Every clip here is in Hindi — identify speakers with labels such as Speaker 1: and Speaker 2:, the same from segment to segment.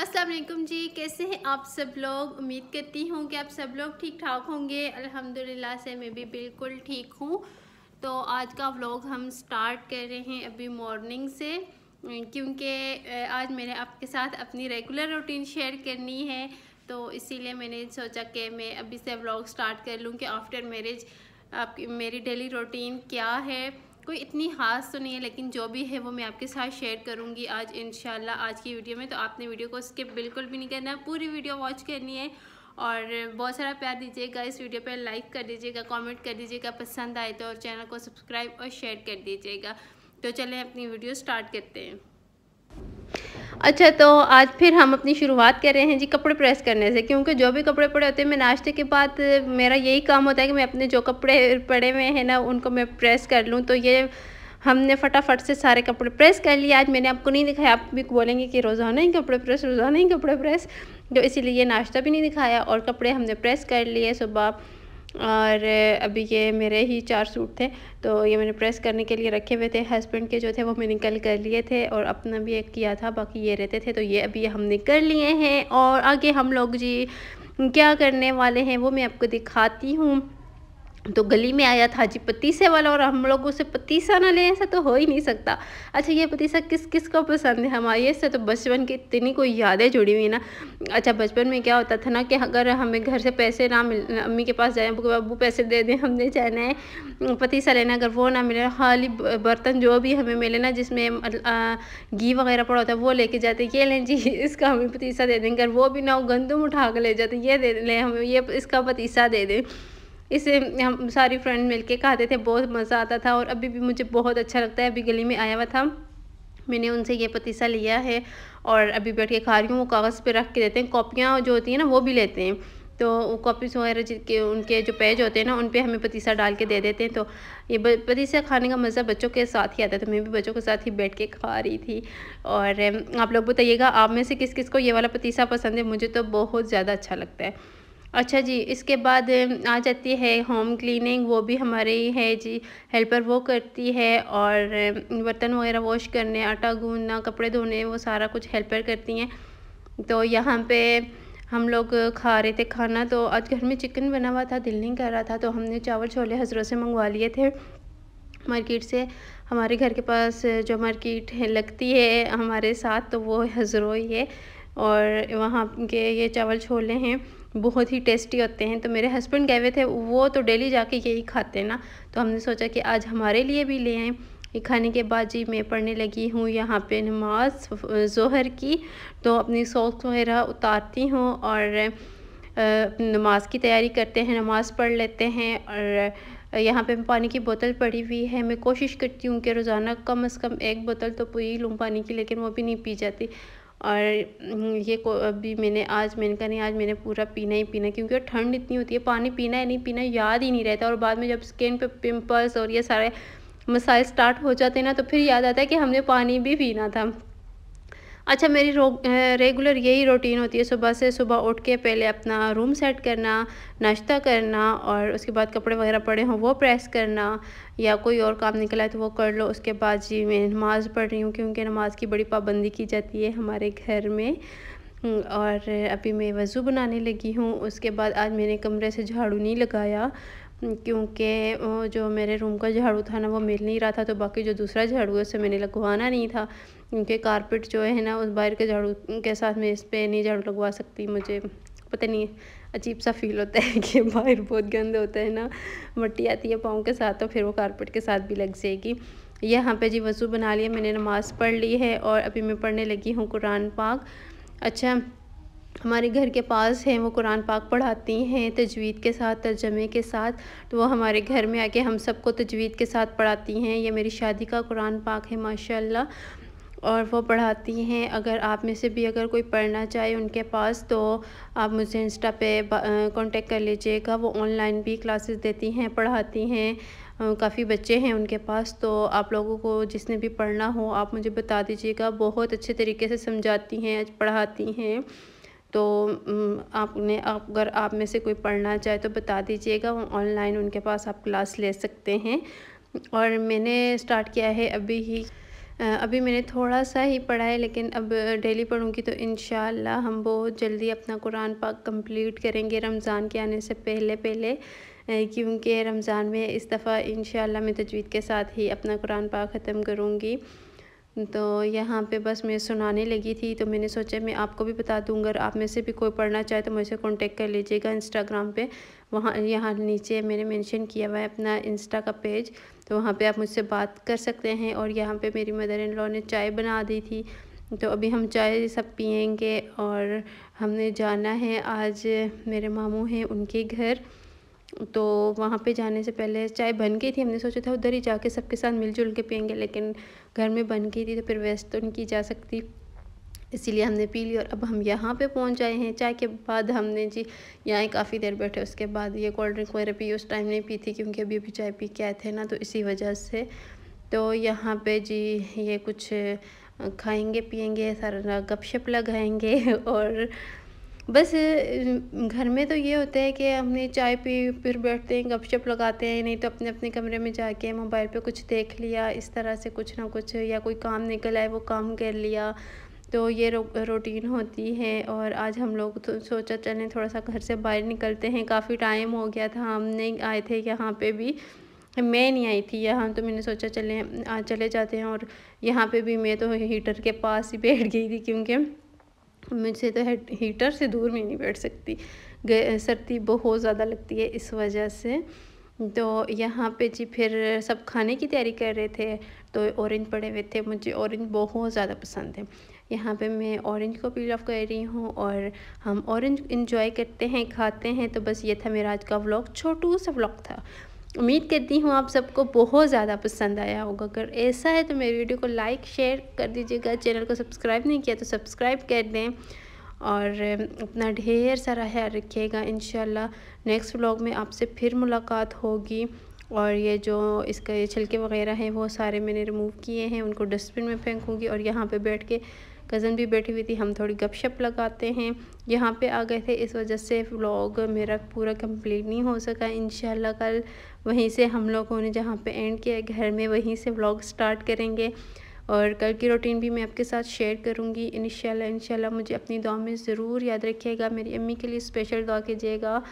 Speaker 1: अस्सलाम वालेकुम जी कैसे हैं आप सब लोग उम्मीद करती हूँ कि आप सब लोग ठीक ठाक होंगे अल्हम्दुलिल्लाह से मैं भी बिल्कुल ठीक हूँ तो आज का व्लॉग हम स्टार्ट कर रहे हैं अभी मॉर्निंग से क्योंकि आज मैंने आपके साथ अपनी रेगुलर रूटीन शेयर करनी है तो इसीलिए मैंने सोचा कि मैं अभी से व्लॉग स्टार्ट कर लूँ कि आफ्टर मैरिज आपकी मेरी डेली रूटीन क्या है कोई इतनी खास तो नहीं है लेकिन जो भी है वो मैं आपके साथ शेयर करूँगी आज इन आज की वीडियो में तो आपने वीडियो को स्किप बिल्कुल भी नहीं करना पूरी वीडियो वॉच करनी है और बहुत सारा प्यार दीजिएगा इस वीडियो पर लाइक कर दीजिएगा कमेंट कर दीजिएगा पसंद आए तो और चैनल को सब्सक्राइब और शेयर कर दीजिएगा तो चलें अपनी वीडियो स्टार्ट करते हैं अच्छा तो आज फिर हम अपनी शुरुआत कर रहे हैं जी कपड़े प्रेस करने से क्योंकि जो भी कपड़े पड़े होते हैं मैं नाश्ते के बाद मेरा यही काम होता है कि मैं अपने जो कपड़े पड़े हुए हैं ना उनको मैं प्रेस कर लूँ तो ये हमने फटाफट से सारे कपड़े प्रेस कर लिए आज मैंने आपको नहीं दिखाया आप भी बोलेंगे कि रोज़ाना ही कपड़े प्रेस रोज़ाना ही कपड़े प्रेस तो इसीलिए नाश्ता भी नहीं दिखाया और कपड़े हमने प्रेस कर लिए सुबह और अभी ये मेरे ही चार सूट थे तो ये मैंने प्रेस करने के लिए रखे हुए थे हस्बैंड के जो थे वो मैंने कल कर लिए थे और अपना भी एक किया था बाकी ये रहते थे तो ये अभी हमने कर लिए हैं और आगे हम लोग जी क्या करने वाले हैं वो मैं आपको दिखाती हूँ तो गली में आया था जी पतीसे वाला और हम लोग उसे पतीसा ना लें ऐसा तो हो ही नहीं सकता अच्छा ये पतीसा किस किस को पसंद है हमारे इससे तो बचपन की इतनी कोई यादें जुड़ी हुई ना अच्छा बचपन में क्या होता था ना कि अगर हमें घर से पैसे ना मिल अम्मी के पास जाए अबू पैसे दे दें हमने जाना है पतीसा लेना अगर वो ना मिले खाली बर्तन जो भी हमें मिले ना जिसमें घी वगैरह पड़ा होता है वो लेके जाते ये लें जी इसका हमें पतीसा दे दें अगर वो भी ना हो गंदम उठा कर ले जाते ये दे लें हमें ये इसका पतीसा दे दें इसे हम सारी फ्रेंड मिलके खाते थे बहुत मज़ा आता था और अभी भी मुझे बहुत अच्छा लगता है अभी गली में आया हुआ था मैंने उनसे ये पतीसा लिया है और अभी बैठ के खा रही हूँ वो कागज़ पे रख के देते हैं कॉपियाँ जो होती हैं ना वो भी लेते हैं तो वो कॉपीज़ वगैरह जिनके उनके जो पेज होते हैं ना उन पर हमें पतीसा डाल के दे देते हैं तो ये पतीसा खाने का मज़ा बच्चों के साथ ही आता था तो मैं भी बच्चों के साथ ही बैठ के खा रही थी और आप लोग बताइएगा आप में से किस किस को ये वाला पतीसा पसंद है मुझे तो बहुत ज़्यादा अच्छा लगता है अच्छा जी इसके बाद आ जाती है होम क्लीनिंग वो भी हमारे ही है जी हेल्पर वो करती है और बर्तन वगैरह वॉश करने आटा गूंदना कपड़े धोने वो सारा कुछ हेल्पर करती हैं तो यहाँ पे हम लोग खा रहे थे खाना तो आज घर में चिकन बना हुआ था दिल नहीं कर रहा था तो हमने चावल छोले हजरों से मंगवा लिए थे मार्केट से हमारे घर के पास जो मार्केट लगती है हमारे साथ तो वो हजरो ही है और वहाँ के ये चावल छोले हैं बहुत ही टेस्टी होते हैं तो मेरे हस्बैंड गए हुए थे वो तो डेली जाके यही खाते हैं ना तो हमने सोचा कि आज हमारे लिए भी ले आएँ ये खाने के बाद जी मैं पढ़ने लगी हूँ यहाँ पे नमाज जहर की तो अपनी सॉक्स वगैरह उतारती हूँ और नमाज की तैयारी करते हैं नमाज़ पढ़ लेते हैं और यहाँ पे पानी की बोतल पड़ी हुई है मैं कोशिश करती हूँ कि रोज़ाना कम अज़ कम एक बोतल तो पूरी लूँ पानी की लेकिन वो भी नहीं पी जाती और हम्म, ये को अभी मैंने आज मैंने कहा नहीं आज मैंने पूरा पीना ही पीना क्योंकि ठंड इतनी होती है पानी पीना है नहीं पीना याद ही नहीं रहता और बाद में जब स्किन पे पिम्पल्स और ये सारे मसाइल स्टार्ट हो जाते हैं ना तो फिर याद आता है कि हमने पानी भी पीना था अच्छा मेरी रेगुलर यही रूटीन होती है सुबह से सुबह उठ के पहले अपना रूम सेट करना नाश्ता करना और उसके बाद कपड़े वगैरह पड़े हों वो प्रेस करना या कोई और काम निकला है तो वो कर लो उसके बाद जी मैं नमाज़ पढ़ रही हूँ क्योंकि नमाज़ की बड़ी पाबंदी की जाती है हमारे घर में हम्म, और अभी मैं वज़ू बनाने लगी हूँ उसके बाद आज मैंने कमरे से झाड़ू नहीं लगाया हम्म, क्योंकि जो मेरे रूम का झाड़ू था ना वो मिल नहीं रहा था तो बाकी जो दूसरा झाड़ू है उसे मैंने लगवाना नहीं था क्योंकि कारपेट जो है ना उस बाहर के झाड़ू के साथ में इस पर नहीं झाड़ू लगवा सकती मुझे पता नहीं अजीब सा फील होता है कि बाहर बहुत गंद होता है ना मट्टी आती है पाँव के साथ तो फिर वो कारपेट के साथ भी लग जाएगी यहाँ पे जी वज़ू बना लिया मैंने नमाज़ पढ़ ली है और अभी मैं पढ़ने लगी हूँ कुरान पाक अच्छा हमारे घर के पास है वो कुरान पाक पढ़ाती हैं तजवीद के साथ तर्जमे के साथ तो वो हमारे घर में आके हम सबको तजवीद के साथ पढ़ाती हैं ये मेरी शादी का कुरान पाक है माशाल्लाह और वो पढ़ाती हैं अगर आप में से भी अगर कोई पढ़ना चाहे उनके पास तो आप मुझे इंस्टा पे कांटेक्ट कर लीजिएगा वो ऑनलाइन भी क्लासेस देती हैं पढ़ाती हैं काफ़ी बच्चे हैं उनके पास तो आप लोगों को जिसने भी पढ़ना हो आप मुझे बता दीजिएगा बहुत अच्छे तरीके से समझाती हैं पढ़ाती हैं तो आपने आप अगर आप में से कोई पढ़ना चाहे तो बता दीजिएगा ऑनलाइन उनके पास आप क्लास ले सकते हैं और मैंने स्टार्ट किया है अभी ही अभी मैंने थोड़ा सा ही पढ़ा है लेकिन अब डेली पढ़ूँगी तो इन हम बहुत जल्दी अपना कुरान पाक कंप्लीट करेंगे रमज़ान के आने से पहले पहले क्योंकि रमज़ान में इस दफ़ा इन मैं तजवीद के साथ ही अपना कुरान पाक ख़त्म करूँगी तो यहाँ पे बस मैं सुनाने लगी थी तो मैंने सोचा मैं आपको भी बता दूँगा अगर आप में से भी कोई पढ़ना चाहे तो मुझसे कांटेक्ट कर लीजिएगा इंस्टाग्राम पे वहाँ यहाँ नीचे मैंने मेंशन किया हुआ है अपना इंस्टा का पेज तो वहाँ पे आप मुझसे बात कर सकते हैं और यहाँ पे मेरी मदर इन लॉ ने चाय बना दी थी तो अभी हम चाय सब पियेंगे और हमने जाना है आज मेरे मामू हैं उनके घर तो वहाँ पे जाने से पहले चाय बन गई थी हमने सोचा था उधर ही जाके सबके साथ मिलजुल के पियेंगे लेकिन घर में बन गई थी तो फिर वेस्ट तो नहीं की जा सकती इसीलिए हमने पी ली और अब हम यहाँ पे पहुँच आए हैं चाय के बाद हमने जी यहाँ काफ़ी देर बैठे उसके बाद ये कोल्ड ड्रिंक वगैरह पी उस टाइम नहीं पी थी क्योंकि अभी अभी चाय पी के आए थे ना तो इसी वजह से तो यहाँ पे जी ये कुछ खाएंगे पियेंगे सारा गपशप लगाएंगे और बस घर में तो ये होता है कि हमने चाय पी फिर बैठते हैं गपशप लगाते हैं नहीं तो अपने अपने कमरे में जाके मोबाइल पे कुछ देख लिया इस तरह से कुछ ना कुछ या कोई काम निकल आए वो काम कर लिया तो ये रो, रूटीन होती है और आज हम लोग तो सोचा चलें थोड़ा सा घर से बाहर निकलते हैं काफ़ी टाइम हो गया था हम नहीं आए थे यहाँ पर भी मैं नहीं आई थी यहाँ तो मैंने सोचा चले चले जाते हैं और यहाँ पे भी मैं तो हीटर के पास ही बैठ गई थी क्योंकि मुझे तो हीटर से दूर में नहीं बैठ सकती सर्दी बहुत ज़्यादा लगती है इस वजह से तो यहाँ पे जी फिर सब खाने की तैयारी कर रहे थे तो ऑरेंज पड़े हुए थे मुझे ऑरेंज बहुत ज़्यादा पसंद है यहाँ पे मैं ऑरेंज को पील ऑफ कर रही हूँ और हम ऑरेंज इन्जॉय करते हैं खाते हैं तो बस ये था मेरा आज का व्लॉग छोटू सा व्लॉग था उम्मीद करती हूँ आप सबको बहुत ज़्यादा पसंद आया होगा अगर ऐसा है तो मेरी वीडियो को लाइक शेयर कर दीजिएगा चैनल को सब्सक्राइब नहीं किया तो सब्सक्राइब कर दें और अपना ढेर सारा ख्याल रखिएगा इन नेक्स्ट व्लॉग में आपसे फिर मुलाकात होगी और ये जो इसका ये छिलके वगैरह हैं वो सारे मैंने रिमूव किए हैं उनको डस्टबिन में फेंकूँगी और यहाँ पर बैठ के कज़न भी बैठी हुई थी हम थोड़ी गपशप लगाते हैं यहाँ पे आ गए थे इस वजह से व्लॉग मेरा पूरा कंप्लीट नहीं हो सका इन कल वहीं से हम लोगों ने जहाँ पे एंड किया घर में वहीं से व्लॉग स्टार्ट करेंगे और कल की रूटीन भी मैं आपके साथ शेयर करूँगी इन शाला मुझे अपनी दुआ में ज़रूर याद रखिएगा मेरी अम्मी के लिए स्पेशल दुआ कीजिएगा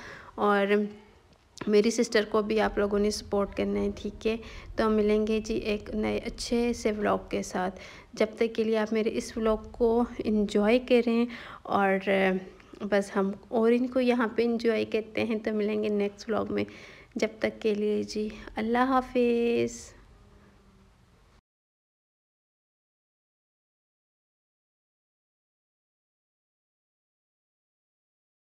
Speaker 1: और मेरी सिस्टर को भी आप लोगों ने सपोर्ट करना है ठीक है तो हम मिलेंगे जी एक नए अच्छे से व्लॉग के साथ जब तक के लिए आप मेरे इस व्लॉग को इन्जॉय करें और बस हम और इनको यहाँ पे इन्जॉय करते हैं तो मिलेंगे नेक्स्ट व्लॉग में जब तक के लिए जी अल्लाह हाफिज़